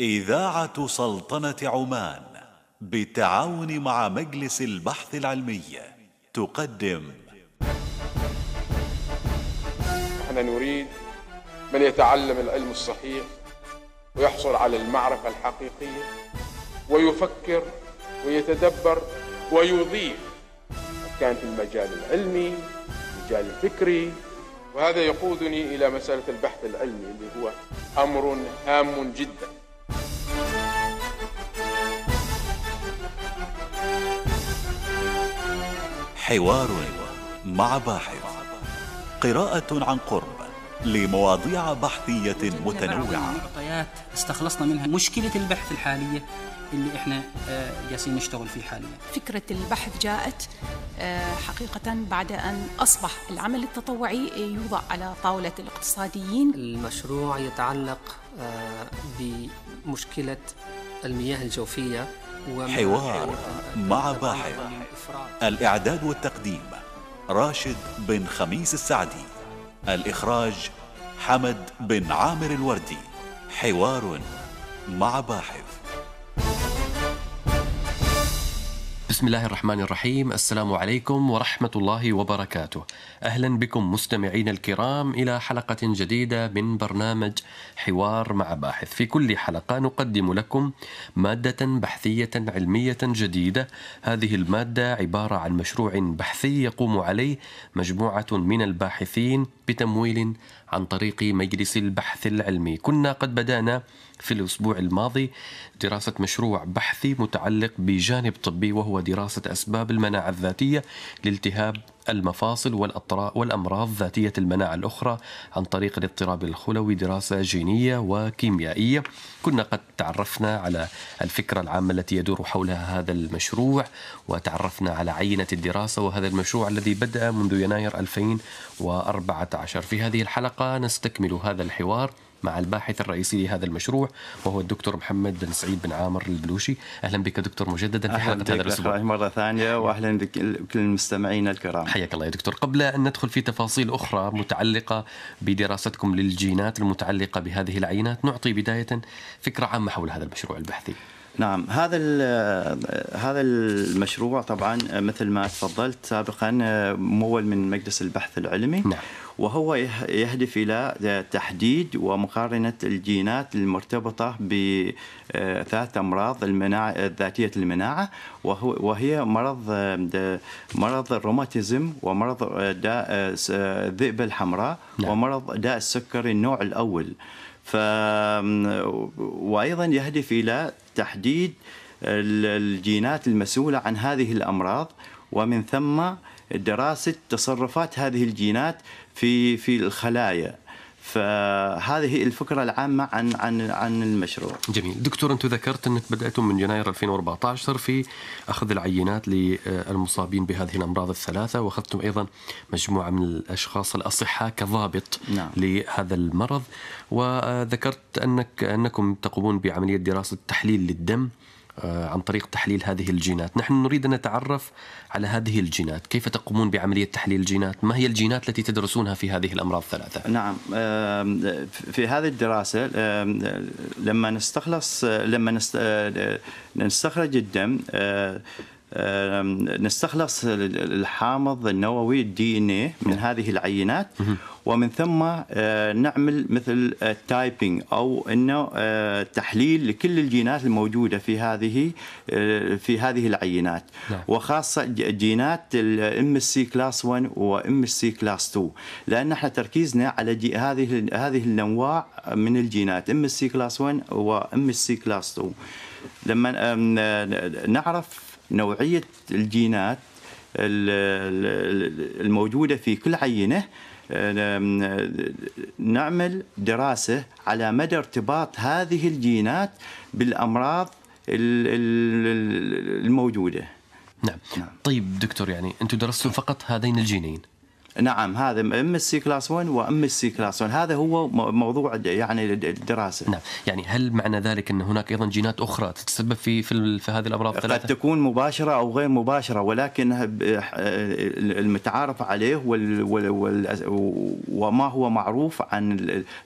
إذاعة سلطنة عمان بالتعاون مع مجلس البحث العلمي تقدم احنا نريد من يتعلم العلم الصحيح ويحصل على المعرفة الحقيقية ويفكر ويتدبر ويضيف كان في المجال العلمي المجال الفكري وهذا يقودني إلى مسألة البحث العلمي اللي هو أمر هام جداً حوار مع باحث قراءة عن قرب لمواضيع بحثية متنوعة نعم، معطيات استخلصنا منها مشكلة البحث الحالية اللي احنا آه، جالسين نشتغل فيه حاليا فكرة البحث جاءت آه، حقيقة بعد أن أصبح العمل التطوعي يوضع على طاولة الاقتصاديين المشروع يتعلق آه، بمشكلة المياه الجوفية حوار مع باحث الإعداد والتقديم راشد بن خميس السعدي الإخراج حمد بن عامر الوردي حوار مع باحث بسم الله الرحمن الرحيم السلام عليكم ورحمة الله وبركاته أهلا بكم مستمعين الكرام إلى حلقة جديدة من برنامج حوار مع باحث في كل حلقة نقدم لكم مادة بحثية علمية جديدة هذه المادة عبارة عن مشروع بحثي يقوم عليه مجموعة من الباحثين بتمويل عن طريق مجلس البحث العلمي كنا قد بدأنا في الأسبوع الماضي دراسة مشروع بحثي متعلق بجانب طبي وهو دراسة أسباب المناعة الذاتية لالتهاب المفاصل والأمراض ذاتية المناعة الأخرى عن طريق الاضطراب الخلوي دراسة جينية وكيميائية كنا قد تعرفنا على الفكرة العامة التي يدور حولها هذا المشروع وتعرفنا على عينة الدراسة وهذا المشروع الذي بدأ منذ يناير 2014 في هذه الحلقة نستكمل هذا الحوار مع الباحث الرئيسي لهذا المشروع وهو الدكتور محمد بن سعيد بن عامر البلوشي اهلا بك دكتور مجددا في حلقه هذا الاسبوع مره ثانيه واهلا بكل المستمعين الكرام حياك الله يا دكتور قبل ان ندخل في تفاصيل اخرى متعلقه بدراستكم للجينات المتعلقه بهذه العينات نعطي بدايه فكره عامه حول هذا المشروع البحثي نعم هذا هذا المشروع طبعا مثل ما تفضلت سابقا مول من مجلس البحث العلمي نعم. وهو يهدف الى تحديد ومقارنه الجينات المرتبطه بثلاث آه، امراض المناعه ذاتيه المناعه وهو وهي مرض مرض الروماتيزم ومرض آه، داء آه، الذئبه الحمراء نعم. ومرض داء السكري النوع الاول ف وايضا يهدف الى تحديد الجينات المسؤولة عن هذه الأمراض ومن ثم دراسة تصرفات هذه الجينات في في الخلايا فهذه الفكره العامه عن عن عن المشروع. جميل، دكتور انتم ذكرت انك بداتم من يناير 2014 في اخذ العينات للمصابين بهذه الامراض الثلاثه واخذتم ايضا مجموعه من الاشخاص الاصحاء كضابط نعم. لهذا المرض وذكرت انك انكم تقومون بعمليه دراسه تحليل للدم آه، عن طريق تحليل هذه الجينات نحن نريد أن نتعرف على هذه الجينات كيف تقومون بعملية تحليل الجينات ما هي الجينات التي تدرسونها في هذه الأمراض الثلاثة نعم في هذه الدراسة لما نستخلص لما آه، نستخرج الدم آه، نستخلص الحامض النووي الدي ان من نعم. هذه العينات ومن ثم آه، نعمل مثل تايبنج آه، او انه آه، تحليل لكل الجينات الموجوده في هذه في هذه العينات نعم. وخاصه جينات الام السي سي كلاس 1 وام السي سي كلاس 2 لان احنا تركيزنا على هذه هذه الانواع من الجينات ام السي سي كلاس 1 وام السي سي كلاس 2 لما نعرف نوعيه الجينات الموجوده في كل عينه آه، آه، نعمل دراسة على مدى ارتباط هذه الجينات بالأمراض الموجودة نعم. نعم. طيب دكتور يعني أنتم درستوا فقط هذين الجينين نعم هذا ام السي كلاس 1 وام السي كلاس 1 هذا هو موضوع يعني الدراسه نعم يعني هل معنى ذلك ان هناك ايضا جينات اخرى تتسبب في في, في هذه الامراض الثلاثه قد تكون مباشره او غير مباشره ولكن المتعارف عليه وما هو معروف عن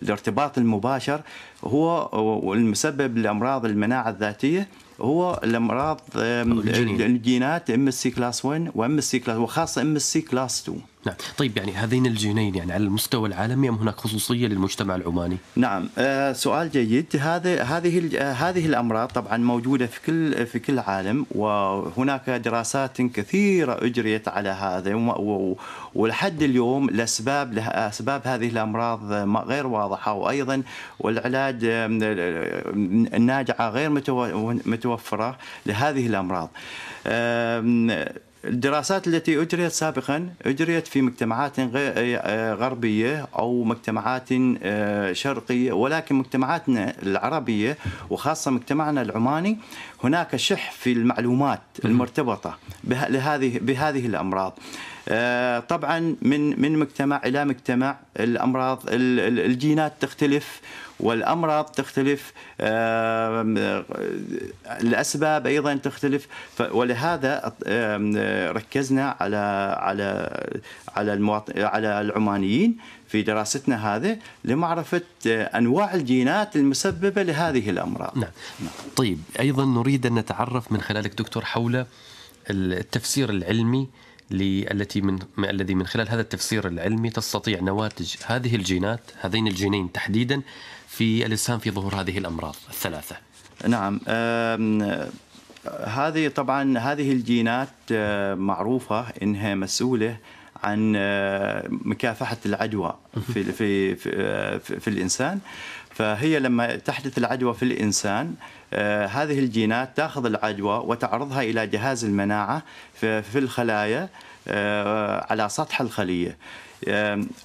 الارتباط المباشر هو المسبب لامراض المناعه الذاتيه هو الامراض الجينات ام السي كلاس 1 وام السي كلاس وخاصه ام السي كلاس 2 نعم طيب يعني هذين الجينين يعني على المستوى العالمي ام هناك خصوصيه للمجتمع العماني نعم آه سؤال جيد هذا هذه آه، هذه الامراض طبعا موجوده في كل في كل عالم وهناك دراسات كثيره اجريت على هذا ولحد اليوم الاسباب اسباب هذه الامراض غير واضحه وايضا والعلاج الناجعه غير متوفره لهذه الامراض آه الدراسات التي أجريت سابقا أجريت في مجتمعات آه، غربية أو مجتمعات آه، شرقية ولكن مجتمعاتنا العربية وخاصة مجتمعنا العماني هناك شح في المعلومات المرتبطة بهذه بهذه الأمراض آه، طبعا من من مجتمع الى مجتمع الامراض الجينات تختلف والامراض تختلف آه، الاسباب ايضا تختلف ولهذا آه، ركزنا على على على المواطن على العمانيين في دراستنا هذه لمعرفه انواع الجينات المسببه لهذه الامراض. نعم. طيب ايضا نريد ان نتعرف من خلالك دكتور حول التفسير العلمي التي من الذي من خلال هذا التفسير العلمي تستطيع نواتج هذه الجينات هذين الجينين تحديدا في الإسهام في ظهور هذه الأمراض الثلاثة نعم هذه طبعا هذه الجينات معروفة إنها مسؤولة عن مكافحة العدوى في, في, في, آه، في الإنسان فهي لما تحدث العدوى في الإنسان آه، هذه الجينات تأخذ العدوى وتعرضها إلى جهاز المناعة في الخلايا آه، على سطح الخلية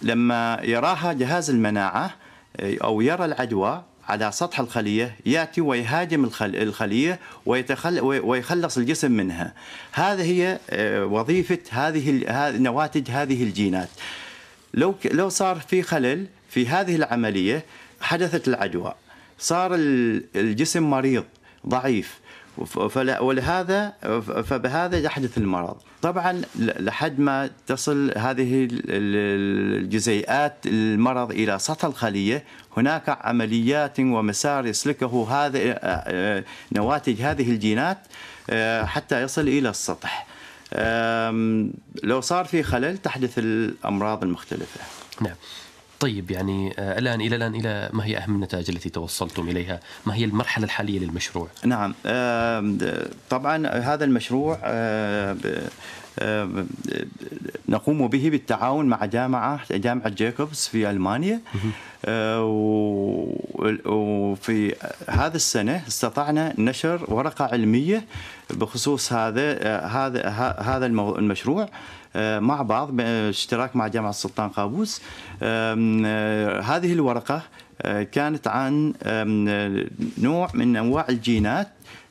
لما يراها جهاز المناعة آه، أو يرى العدوى على سطح الخلية يأتي ويهاجم الخلية ويتخل ويخلص الجسم منها هذه هي وظيفة هذه نواتج هذه الجينات لو لو صار في خلل في هذه العملية حدثت العدوى صار الجسم مريض ضعيف ولهذا فبهذا يحدث المرض طبعا لحد ما تصل هذه الجزيئات المرض الى سطح الخليه هناك عمليات ومسار يسلكه هذا نواتج هذه الجينات حتى يصل الى السطح لو صار في خلل تحدث الامراض المختلفه نعم طيب يعني آه، الان الى الان الى ما هي اهم النتائج التي توصلتم اليها؟ ما هي المرحله الحاليه للمشروع؟ نعم طبعا هذا المشروع نقوم به بالتعاون مع جامعه جامعه جيكوبس في المانيا آه، وفي هذا السنه استطعنا نشر ورقه علميه بخصوص هذا آه، هذا هذا المشروع آه، مع بعض باشتراك مع جامعه السلطان قابوس آه، هذه الورقه آه، كانت عن نوع من انواع الجينات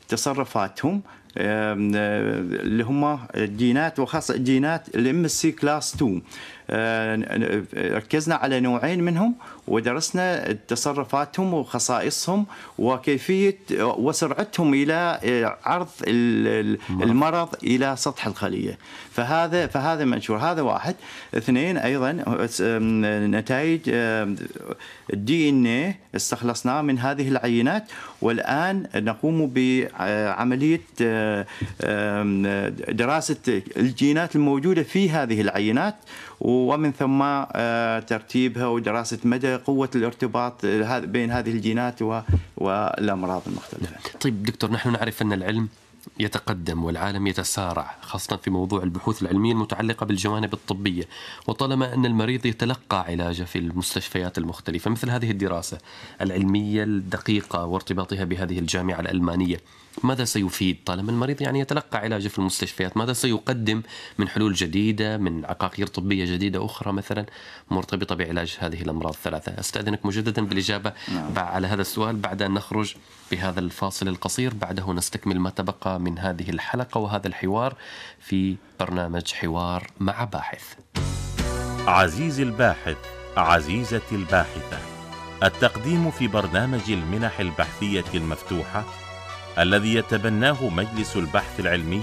تصرفاتهم اللي هم الجينات وخاصه الجينات الام MSC سي كلاس 2 آه، ركزنا على نوعين منهم ودرسنا تصرفاتهم وخصائصهم وكيفيه وسرعتهم الى آه، عرض المرض الى سطح الخليه فهذا فهذا منشور هذا واحد اثنين ايضا آه، نتائج الدي ان اي استخلصناه من هذه العينات والان نقوم بعمليه دراسه الجينات الموجوده في هذه العينات ومن ثم آه، ترتيبها ودراسه مدى قوه الارتباط آه، بين هذه الجينات والامراض المختلفه. طيب دكتور نحن نعرف ان العلم يتقدم والعالم يتسارع خاصة في موضوع البحوث العلمية المتعلقة بالجوانب الطبية وطالما أن المريض يتلقى علاجه في المستشفيات المختلفة مثل هذه الدراسة العلمية الدقيقة وارتباطها بهذه الجامعة الألمانية ماذا سيفيد طالما المريض يعني يتلقى علاجه في المستشفيات ماذا سيقدم من حلول جديدة من عقاقير طبية جديدة أخرى مثلا مرتبطة بعلاج هذه الأمراض الثلاثة أستأذنك مجددا بالإجابة نعم. على هذا السؤال بعد أن نخرج بهذا الفاصل القصير بعده نستكمل ما تبقى من هذه الحلقة وهذا الحوار في برنامج حوار مع باحث عزيزي الباحث عزيزتي الباحثة التقديم في برنامج المنح البحثية المفتوحة الذي يتبناه مجلس البحث العلمي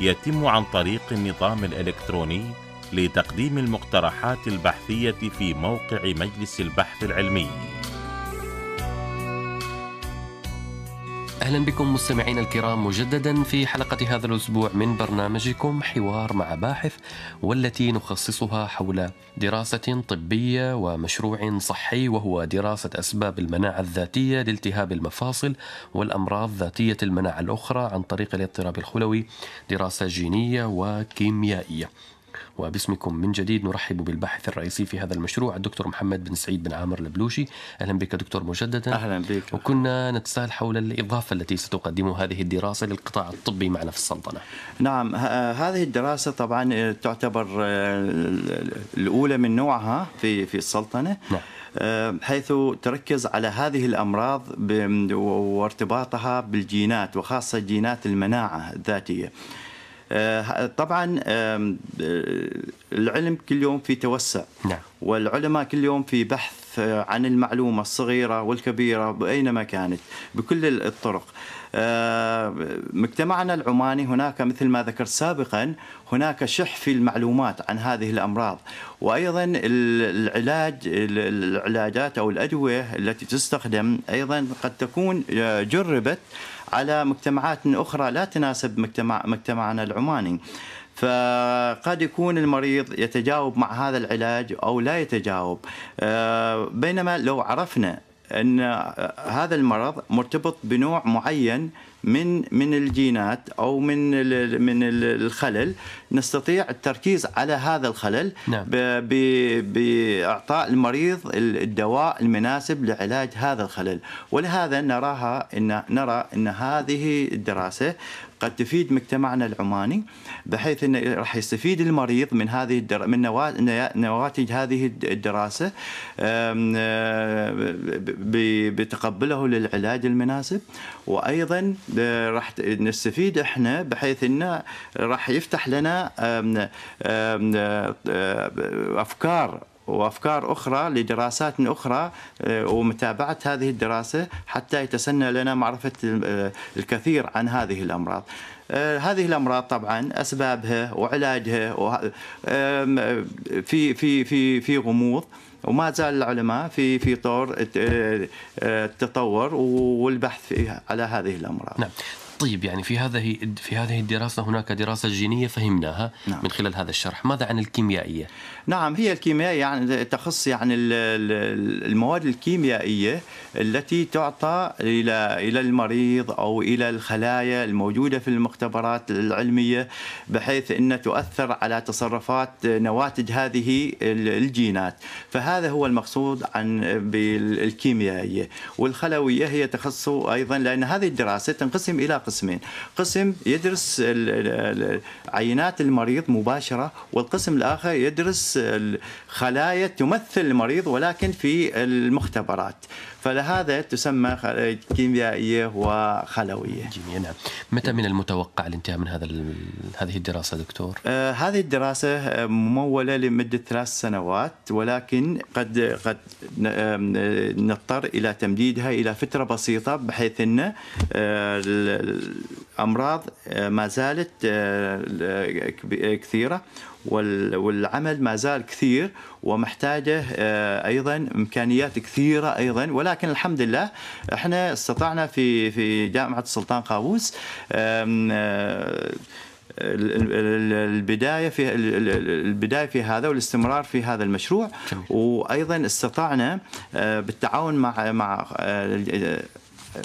يتم عن طريق النظام الإلكتروني لتقديم المقترحات البحثية في موقع مجلس البحث العلمي أهلا بكم مستمعينا الكرام مجددا في حلقة هذا الأسبوع من برنامجكم حوار مع باحث والتي نخصصها حول دراسة طبية ومشروع صحي وهو دراسة أسباب المناعة الذاتية لالتهاب المفاصل والأمراض ذاتية المناعة الأخرى عن طريق الاضطراب الخلوي دراسة جينية وكيميائية. وباسمكم من جديد نرحب بالباحث الرئيسي في هذا المشروع الدكتور محمد بن سعيد بن عامر البلوشي أهلا بك دكتور مجددا أهلا بك وكنا نتساءل حول الإضافة التي ستقدمها هذه الدراسة للقطاع الطبي معنا في السلطنة نعم هذه الدراسة طبعا تعتبر آه، الأولى من نوعها في في السلطنة نعم. آه، حيث تركز على هذه الامراض وارتباطها بالجينات وخاصه جينات المناعه الذاتيه. آه، طبعا آه، العلم كل يوم في توسع نعم. والعلماء كل يوم في بحث آه، عن المعلومة الصغيرة والكبيرة بأينما كانت بكل الطرق مجتمعنا العماني هناك مثل ما ذكرت سابقا هناك شح في المعلومات عن هذه الأمراض وأيضا العلاج العلاجات أو الأدوية التي تستخدم أيضا قد تكون جربت على مجتمعات أخرى لا تناسب مجتمع مجتمعنا العماني فقد يكون المريض يتجاوب مع هذا العلاج أو لا يتجاوب آه، بينما لو عرفنا أن هذا المرض مرتبط بنوع معين من من الجينات او من من الخلل نستطيع التركيز على هذا الخلل نعم. باعطاء المريض الدواء المناسب لعلاج هذا الخلل ولهذا نراها ان نرى ان هذه الدراسه قد تفيد مجتمعنا العماني بحيث انه راح يستفيد المريض من هذه الدرا... من نواتج هذه الدراسه بتقبله للعلاج المناسب وايضا آه، راح نستفيد احنا بحيث انه راح يفتح لنا آه، آه، افكار وافكار اخرى لدراسات اخرى آه، ومتابعه هذه الدراسه حتى يتسنى لنا معرفه آه، الكثير عن هذه الامراض. آه، هذه الامراض طبعا اسبابها وعلاجها في في في في غموض وما زال العلماء في في طور التطور والبحث على هذه الامراض. نعم. طيب يعني في هذه في هذه الدراسه هناك دراسه جينيه فهمناها نعم. من خلال هذا الشرح، ماذا عن الكيميائيه؟ نعم هي الكيميائيه يعني تخص يعني المواد الكيميائيه التي تعطى الى الى المريض او الى الخلايا الموجوده في المختبرات العلميه بحيث ان تؤثر على تصرفات نواتج هذه الجينات، فهذا هو المقصود عن بالكيميائيه، والخلويه هي تخص ايضا لان هذه الدراسه تنقسم الى قسمين قسمين قسم يدرس عينات المريض مباشرة والقسم الآخر يدرس خلايا تمثل المريض ولكن في المختبرات فلهذا تسمى كيميائية وخلوية جميل نعم متى من المتوقع الانتهاء من هذا هذه الدراسة دكتور؟ آه هذه الدراسة آه، ممولة لمدة ثلاث سنوات ولكن قد قد آه، نضطر إلى تمديدها إلى فترة بسيطة بحيث أن آه، الامراض آه، ما زالت آه، آه، كثيره والعمل ما زال كثير ومحتاجه ايضا امكانيات كثيره ايضا ولكن الحمد لله احنا استطعنا في في جامعه السلطان قابوس البدايه في البدايه في هذا والاستمرار في هذا المشروع وايضا استطعنا بالتعاون مع مع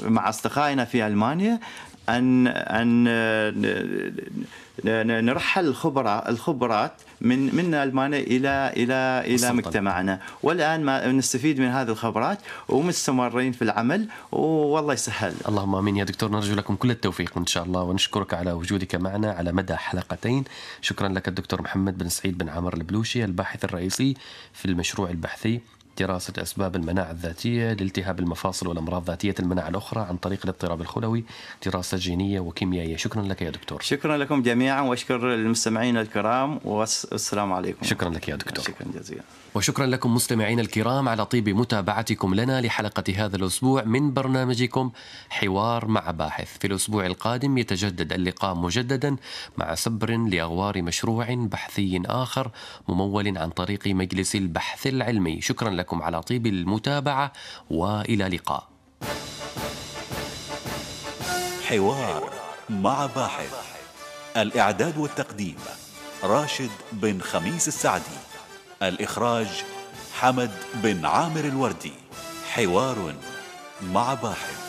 مع اصدقائنا في المانيا ان ان نرحل الخبره الخبرات من من المانيا الى الى الى مجتمعنا والان ما نستفيد من هذه الخبرات ومستمرين في العمل والله يسهل اللهم امين يا دكتور نرجو لكم كل التوفيق ان شاء الله ونشكرك على وجودك معنا على مدى حلقتين شكرا لك الدكتور محمد بن سعيد بن عمر البلوشي الباحث الرئيسي في المشروع البحثي دراسة أسباب المناعة الذاتية لالتهاب المفاصل والأمراض ذاتية المناعة الأخرى عن طريق الاضطراب الخلوي دراسة جينية وكيميائية شكرا لك يا دكتور شكرا لكم جميعا وأشكر المستمعين الكرام والسلام عليكم شكرا لك يا دكتور شكرا جزيلا وشكرا لكم مستمعين الكرام على طيب متابعتكم لنا لحلقة هذا الأسبوع من برنامجكم حوار مع باحث في الأسبوع القادم يتجدد اللقاء مجددا مع سبر لأغوار مشروع بحثي آخر ممول عن طريق مجلس البحث العلمي شكرا لكم لكم على طيب المتابعة وإلى لقاء حوار مع باحث الإعداد والتقديم راشد بن خميس السعدي الإخراج حمد بن عامر الوردي حوار مع باحث